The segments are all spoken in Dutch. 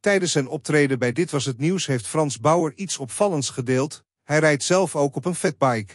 Tijdens zijn optreden bij Dit Was Het Nieuws heeft Frans Bauer iets opvallends gedeeld. Hij rijdt zelf ook op een fatbike.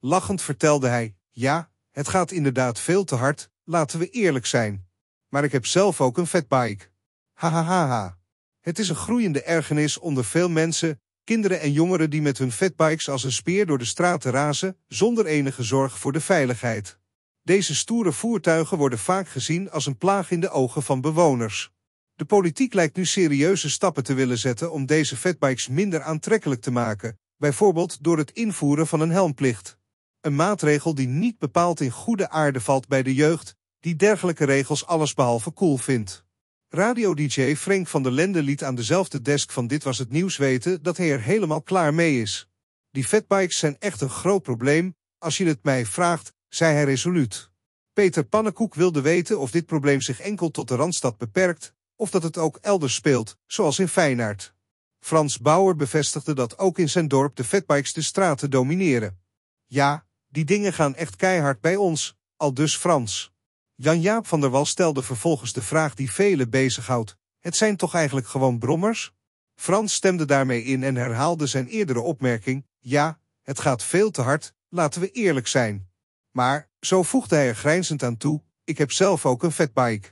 Lachend vertelde hij, ja, het gaat inderdaad veel te hard, laten we eerlijk zijn. Maar ik heb zelf ook een fatbike. Hahaha. Het is een groeiende ergernis onder veel mensen, kinderen en jongeren die met hun fatbikes als een speer door de straten razen, zonder enige zorg voor de veiligheid. Deze stoere voertuigen worden vaak gezien als een plaag in de ogen van bewoners. De politiek lijkt nu serieuze stappen te willen zetten om deze fatbikes minder aantrekkelijk te maken, bijvoorbeeld door het invoeren van een helmplicht. Een maatregel die niet bepaald in goede aarde valt bij de jeugd, die dergelijke regels allesbehalve cool vindt. Radio-dj Frank van der Lende liet aan dezelfde desk van Dit Was Het Nieuws weten dat hij er helemaal klaar mee is. Die fatbikes zijn echt een groot probleem, als je het mij vraagt, zei hij resoluut. Peter Pannenkoek wilde weten of dit probleem zich enkel tot de Randstad beperkt, of dat het ook elders speelt, zoals in Feyenoord. Frans Bauer bevestigde dat ook in zijn dorp de fatbikes de straten domineren. Ja, die dingen gaan echt keihard bij ons, al dus Frans. Jan-Jaap van der Wal stelde vervolgens de vraag die velen bezighoudt. Het zijn toch eigenlijk gewoon brommers? Frans stemde daarmee in en herhaalde zijn eerdere opmerking. Ja, het gaat veel te hard, laten we eerlijk zijn. Maar, zo voegde hij er grijnzend aan toe, ik heb zelf ook een fatbike.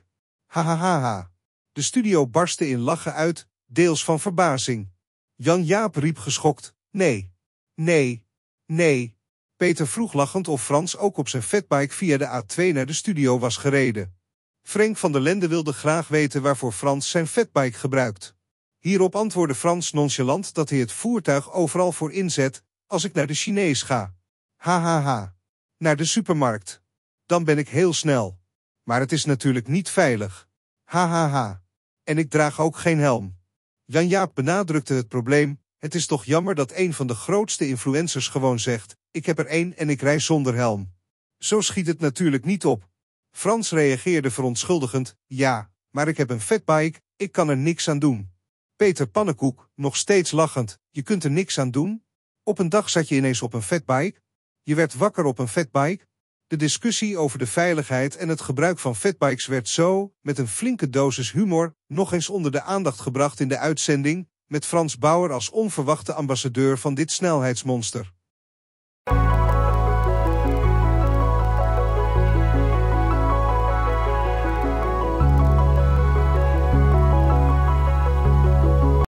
Hahaha. De studio barstte in lachen uit, deels van verbazing. Jan-Jaap riep geschokt, nee, nee, nee. Peter vroeg lachend of Frans ook op zijn fatbike via de A2 naar de studio was gereden. Frank van der Lende wilde graag weten waarvoor Frans zijn fatbike gebruikt. Hierop antwoordde Frans nonchalant dat hij het voertuig overal voor inzet, als ik naar de Chinees ga. Ha Ha, ha. Naar de supermarkt. Dan ben ik heel snel. Maar het is natuurlijk niet veilig. Ha Ha, ha. En ik draag ook geen helm. Jan-Jaap benadrukte het probleem. Het is toch jammer dat een van de grootste influencers gewoon zegt... ik heb er één en ik rij zonder helm. Zo schiet het natuurlijk niet op. Frans reageerde verontschuldigend, ja, maar ik heb een fatbike, ik kan er niks aan doen. Peter Pannenkoek, nog steeds lachend, je kunt er niks aan doen? Op een dag zat je ineens op een fatbike? Je werd wakker op een fatbike? De discussie over de veiligheid en het gebruik van fatbikes werd zo, met een flinke dosis humor, nog eens onder de aandacht gebracht in de uitzending, met Frans Bauer als onverwachte ambassadeur van dit snelheidsmonster.